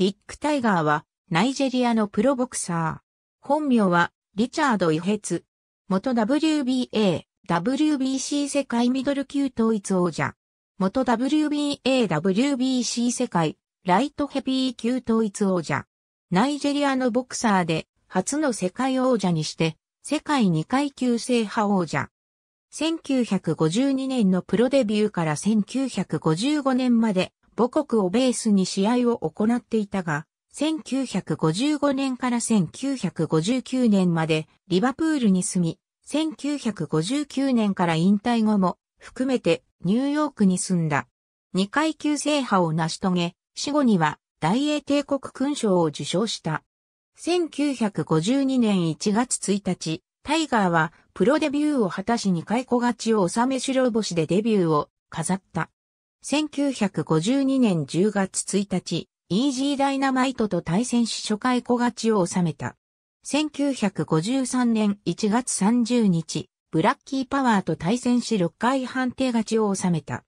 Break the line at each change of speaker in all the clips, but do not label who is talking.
ディック・タイガーは、ナイジェリアのプロボクサー。本名は、リチャード・イヘツ。元 WBA、WBC 世界ミドル級統一王者。元 WBA、WBC 世界、ライトヘビー級統一王者。ナイジェリアのボクサーで、初の世界王者にして、世界2階級制覇王者。1952年のプロデビューから1955年まで母国をベースに試合を行っていたが、1955年から1959年までリバプールに住み、1959年から引退後も含めてニューヨークに住んだ。2階級制覇を成し遂げ、死後には大英帝国勲章を受章した。1952年1月1日、タイガーはプロデビューを果たし2回小勝ちを収め白星でデビューを飾った。1952年10月1日、イージーダイナマイトと対戦し初回小勝ちを収めた。1953年1月30日、ブラッキーパワーと対戦し6回判定勝ちを収めた。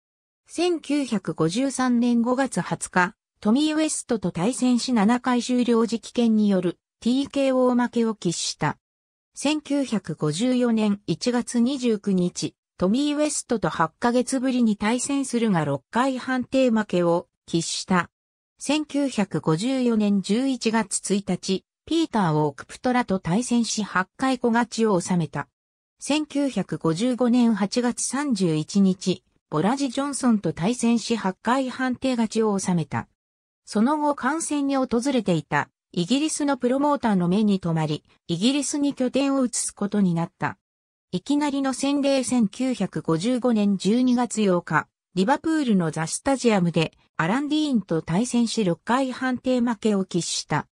1953年5月20日、トミー・ウェストと対戦し7回終了時期権による TKO 負けを喫した。1954年1月29日、トミー・ウェストと8ヶ月ぶりに対戦するが6回判定負けを喫した。1954年11月1日、ピーター・オークプトラと対戦し8回小勝ちを収めた。1955年8月31日、ボラジ・ジョンソンと対戦し8回判定勝ちを収めた。その後観戦に訪れていたイギリスのプロモーターの目に留まり、イギリスに拠点を移すことになった。いきなりの洗礼1955年12月8日、リバプールのザ・スタジアムでアラン・ディーンと対戦し6回判定負けを喫した。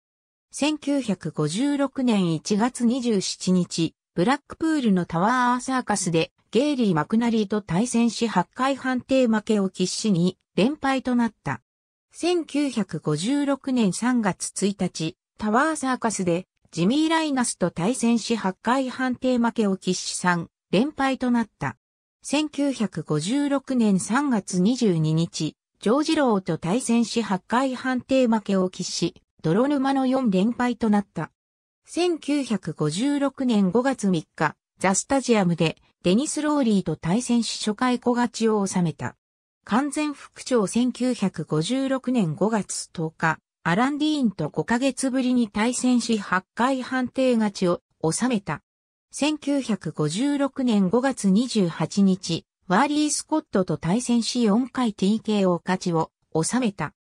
1956年1月27日、ブラックプールのタワーサーカスでゲイリー・マクナリーと対戦し8回判定負けを喫しに連敗となった。1956年3月1日、タワーサーカスでジミー・ライナスと対戦し8回判定負けを喫し3連敗となった。1956年3月22日、ジョージローと対戦し8回判定負けを喫し、泥沼の4連敗となった。1956年5月3日、ザ・スタジアムでデニス・ローリーと対戦し初回小勝ちを収めた。完全復調1956年5月10日、アランディーンと5ヶ月ぶりに対戦し8回判定勝ちを収めた。1956年5月28日、ワーリー・スコットと対戦し4回 TKO 勝ちを収めた。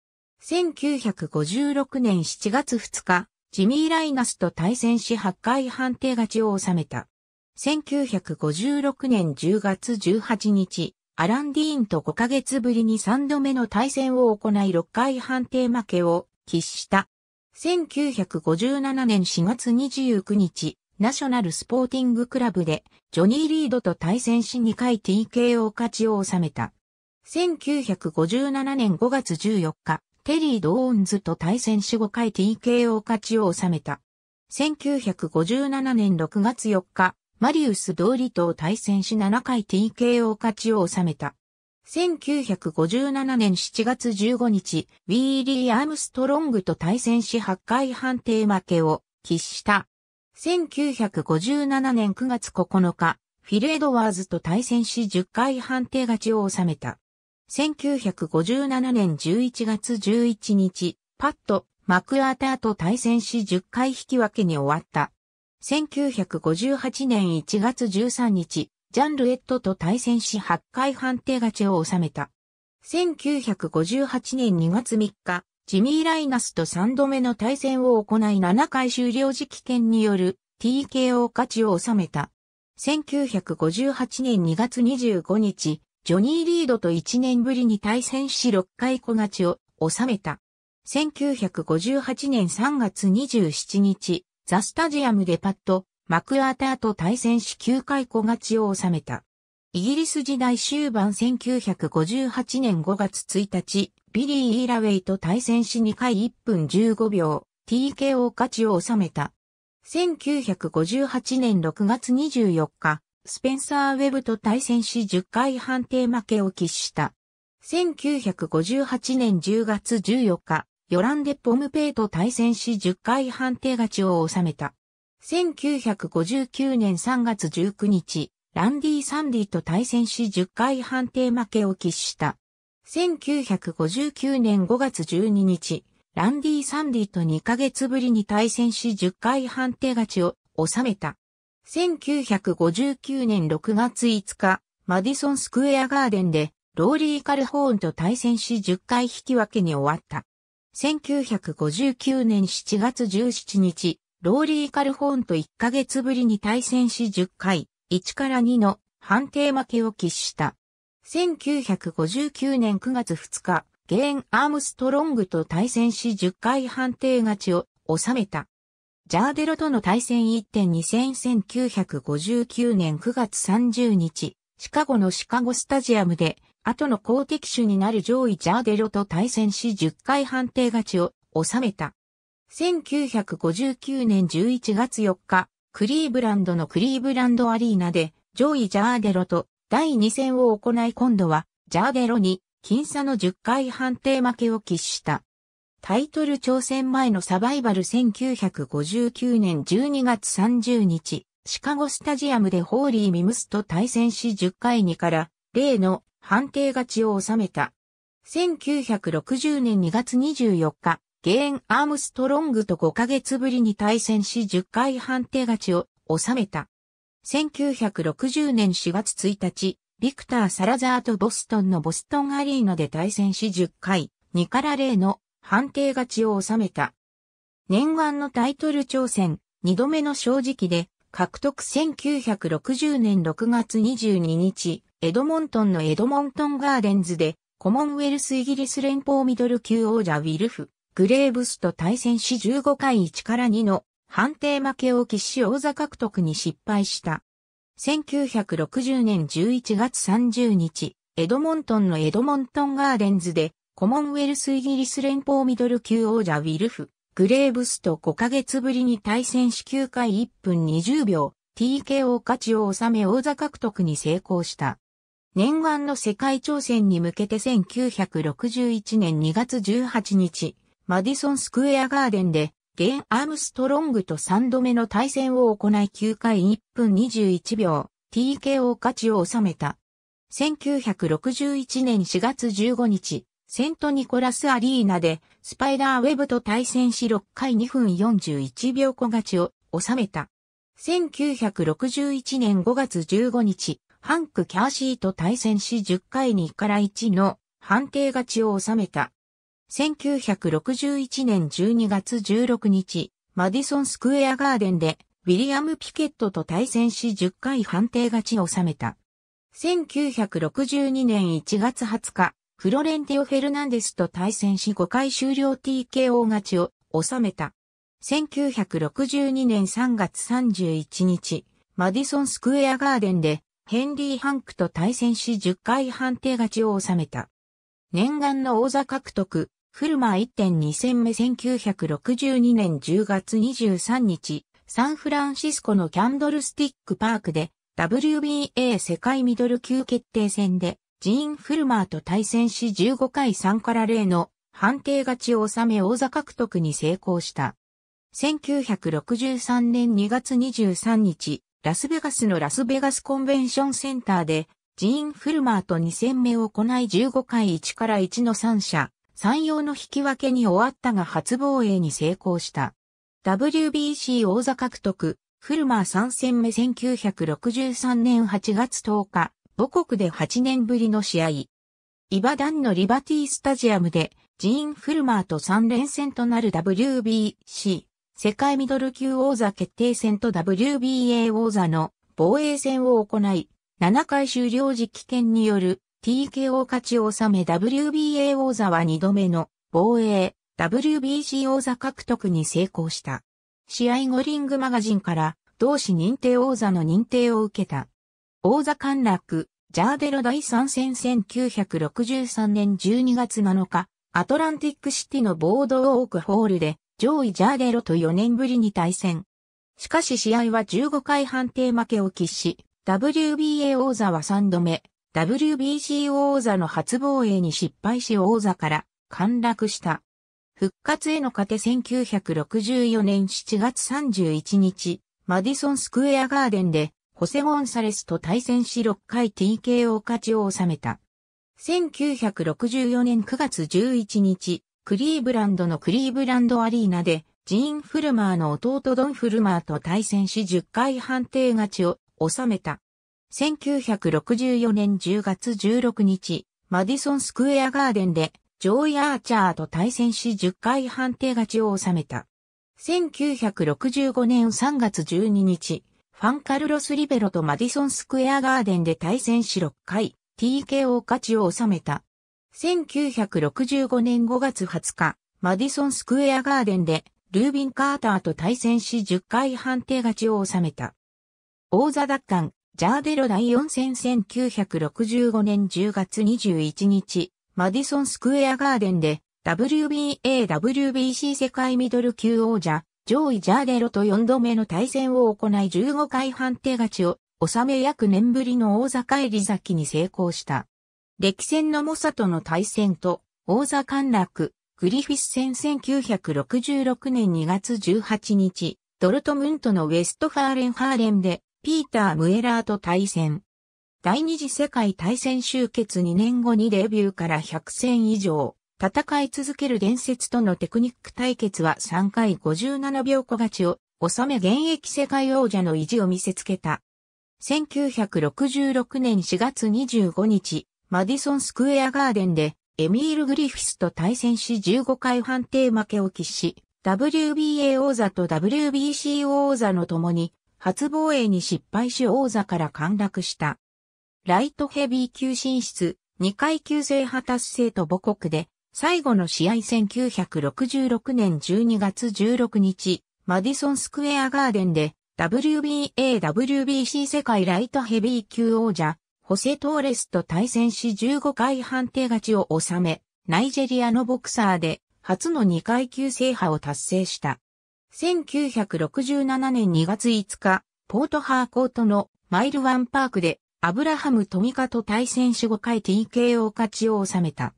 1956年7月2日、ジミー・ライナスと対戦し8回判定勝ちを収めた。1956年10月18日、アラン・ディーンと5ヶ月ぶりに3度目の対戦を行い6回判定負けを喫した。1957年4月29日、ナショナルスポーティングクラブで、ジョニー・リードと対戦し2回 TKO 勝ちを収めた。1957年5月14日、テリー・ドーンズと対戦し5回 TKO 勝ちを収めた。1957年6月4日、マリウス・ドーリと対戦し7回 TKO 勝ちを収めた。1957年7月15日、ウィーリー・アームストロングと対戦し8回判定負けを喫した。1957年9月9日、フィル・エドワーズと対戦し10回判定勝ちを収めた。1957年11月11日、パット、マクアーターと対戦し10回引き分けに終わった。1958年1月13日、ジャン・ルエットと対戦し8回判定勝ちを収めた。1958年2月3日、ジミー・ライナスと3度目の対戦を行い7回終了時期権による TKO 勝ちを収めた。1958年2月25日、ジョニー・リードと1年ぶりに対戦し6回小勝ちを収めた。1958年3月27日、ザ・スタジアムでパッド、マクアーターと対戦し9回小勝ちを収めた。イギリス時代終盤1958年5月1日、ビリー・イーラウェイと対戦し2回1分15秒、TKO 勝ちを収めた。1958年6月24日、スペンサー・ウェブと対戦し10回判定負けを喫した。1958年10月14日、ヨランデ・ポムペイと対戦し10回判定勝ちを収めた。1959年3月19日、ランディ・サンディと対戦し10回判定負けを喫した。1959年5月12日、ランディ・サンディと2ヶ月ぶりに対戦し10回判定勝ちを収めた。1959年6月5日、マディソン・スクエア・ガーデンで、ローリー・カルホーンと対戦し10回引き分けに終わった。1959年7月17日、ローリー・カルホーンと1ヶ月ぶりに対戦し10回、1から2の判定負けを喫した。1959年9月2日、ゲーン・アームストロングと対戦し10回判定勝ちを収めた。ジャーデロとの対戦1.2戦1959年9月30日、シカゴのシカゴスタジアムで、後の公敵手になる上位ジャーデロと対戦し10回判定勝ちを収めた。1959年11月4日、クリーブランドのクリーブランドアリーナで、上位ジャーデロと第2戦を行い今度は、ジャーデロに、僅差の10回判定負けを喫した。タイトル挑戦前のサバイバル1959年12月30日、シカゴスタジアムでホーリー・ミムスと対戦し10回2から例の判定勝ちを収めた。1960年2月24日、ゲーン・アームストロングと5ヶ月ぶりに対戦し10回判定勝ちを収めた。1960年4月1日、ビクター・サラザーとボストンのボストンアリーナで対戦し10回、2から0の判定勝ちを収めた。念願のタイトル挑戦、2度目の正直で、獲得1960年6月22日、エドモントンのエドモントンガーデンズで、コモンウェルスイギリス連邦ミドル級王者ウィルフ。グレーブスと対戦し15回1から2の判定負けを喫し王座獲得に失敗した。1960年11月30日、エドモントンのエドモントンガーデンズで、コモンウェルスイギリス連邦ミドル級王者ウィルフ、グレーブスと5ヶ月ぶりに対戦し9回1分20秒、TKO 価値を収め王座獲得に成功した。念願の世界挑戦に向けて1961年2月18日、マディソンスクエアガーデンで、ゲン・アームストロングと3度目の対戦を行い9回1分21秒、TKO 勝ちを収めた。1961年4月15日、セントニコラスアリーナで、スパイダーウェブと対戦し6回2分41秒小勝ちを収めた。1961年5月15日、ハンク・キャーシーと対戦し10回2から1の判定勝ちを収めた。1961年12月16日、マディソンスクエアガーデンで、ウィリアム・ピケットと対戦し10回判定勝ちを収めた。1962年1月20日、フロレンティオ・フェルナンデスと対戦し5回終了 TKO 勝ちを収めた。1962年3月31日、マディソンスクエアガーデンで、ヘンリー・ハンクと対戦し10回判定勝ちを収めた。念願の王座獲得、フルマー1.2戦目1962年10月23日、サンフランシスコのキャンドルスティックパークで WBA 世界ミドル級決定戦でジーン・フルマーと対戦し15回3から0の判定勝ちを収め王座獲得に成功した。1963年2月23日、ラスベガスのラスベガスコンベンションセンターで、ジーン・フルマーと2戦目を行い15回1から1の3者、三用の引き分けに終わったが初防衛に成功した。WBC 王座獲得、フルマー3戦目1963年8月10日、母国で8年ぶりの試合。イバダンのリバティスタジアムで、ジーン・フルマーと3連戦となる WBC、世界ミドル級王座決定戦と WBA 王座の防衛戦を行い、7回終了時危険による TKO 勝ちを収め WBA 王座は2度目の防衛 WBC 王座獲得に成功した。試合後リングマガジンから同市認定王座の認定を受けた。王座陥落、ジャーデロ第3戦1963年12月7日、アトランティックシティのボードウォークホールで上位ジャーデロと4年ぶりに対戦。しかし試合は15回判定負けを喫し、WBA 王座は3度目、WBC 王座の初防衛に失敗し王座から陥落した。復活への糧1964年7月31日、マディソンスクエアガーデンで、ホセ・ゴンサレスと対戦し6回 TKO 勝ちを収めた。1964年9月11日、クリーブランドのクリーブランドアリーナで、ジーン・フルマーの弟ドン・フルマーと対戦し10回判定勝ちを収めた。1964年10月16日、マディソンスクエアガーデンで、ジョイ・アーチャーと対戦し10回判定勝ちを収めた。1965年3月12日、ファンカルロス・リベロとマディソン・スクエア・ガーデンで対戦し6回、TKO 勝ちを収めた。1965年5月20日、マディソン・スクエア・ガーデンで、ルービン・カーターと対戦し10回判定勝ちを収めた。王座奪還、ジャーデロ第4戦1965年10月21日、マディソンスクエアガーデンで WBA、WBC 世界ミドル級王者、上位ジャーデロと4度目の対戦を行い15回判定勝ちを収め約年ぶりの王座返り崎に成功した。歴戦のモサとの対戦と、王座陥落、グリフィス戦1966年2月18日、ドルトムントのウェストファーレンハーレンで、ピーター・ムエラーと対戦。第二次世界大戦終結2年後にデビューから100戦以上、戦い続ける伝説とのテクニック対決は3回57秒小勝ちを収め現役世界王者の意地を見せつけた。1966年4月25日、マディソンスクエアガーデンで、エミール・グリフィスと対戦し15回判定負けを喫し、WBA 王座と WBC 王座の共に初防衛に失敗し王座から陥落した。ライトヘビー級進出、2階級制覇達成と母国で、最後の試合1966年12月16日、マディソンスクエアガーデンで、WBA、WBC 世界ライトヘビー級王者、ホセトーレスと対戦し15回判定勝ちを収め、ナイジェリアのボクサーで、初の2階級制覇を達成した。1967年2月5日、ポートハーコートのマイルワンパークでアブラハム・トミカと対戦し5回 TKO 勝ちを収めた。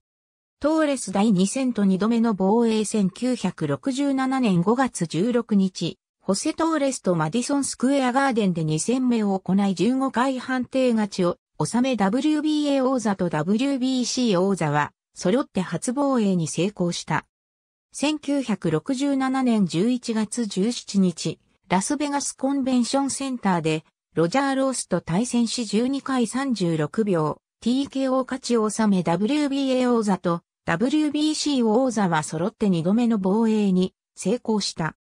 トーレス第2戦と2度目の防衛1967年5月16日、ホセ・トーレスとマディソン・スクエア・ガーデンで2戦目を行い15回判定勝ちを収め WBA 王座と WBC 王座は揃って初防衛に成功した。1967年11月17日、ラスベガスコンベンションセンターで、ロジャー・ロースと対戦し12回36秒、TKO 勝ちを収め WBA 王座と WBC 王座は揃って2度目の防衛に成功した。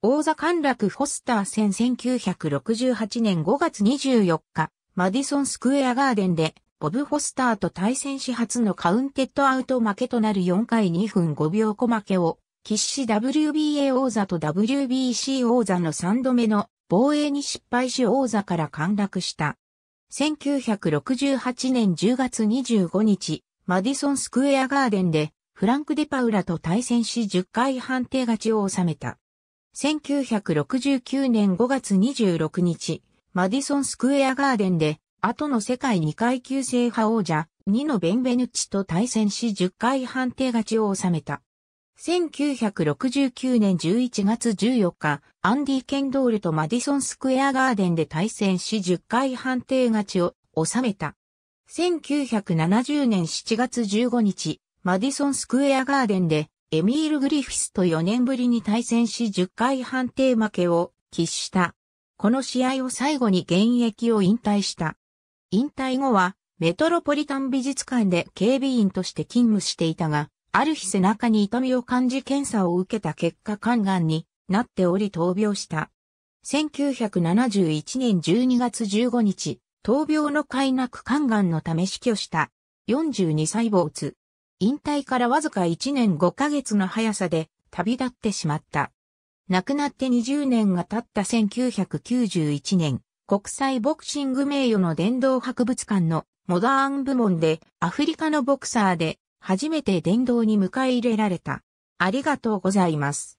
王座陥落フォスター戦1968年5月24日、マディソンスクエアガーデンでボブ・フォスターと対戦し初のカウンテッドアウト負けとなる4回2分5秒小負けを、喫し WBA 王座と WBC 王座の3度目の防衛に失敗し王座から陥落した。1968年10月25日、マディソンスクエアガーデンでフランク・デパウラと対戦し10回判定勝ちを収めた。1969年5月26日、マディソンスクエアガーデンで後の世界2階級制覇王者、ニノ・ベンベヌッチと対戦し10回判定勝ちを収めた。1969年11月14日、アンディ・ケンドールとマディソン・スクエア・ガーデンで対戦し10回判定勝ちを収めた。1970年7月15日、マディソン・スクエア・ガーデンで、エミール・グリフィスと4年ぶりに対戦し10回判定負けを喫した。この試合を最後に現役を引退した。引退後は、メトロポリタン美術館で警備員として勤務していたが、ある日背中に痛みを感じ検査を受けた結果肝がんになっており闘病した。1971年12月15日、闘病の快諾肝がんのため死去した。42歳没。引退からわずか1年5ヶ月の速さで旅立ってしまった。亡くなって20年が経った1991年、国際ボクシング名誉の殿堂博物館のモダーン部門でアフリカのボクサーで初めて殿堂に迎え入れられた。ありがとうございます。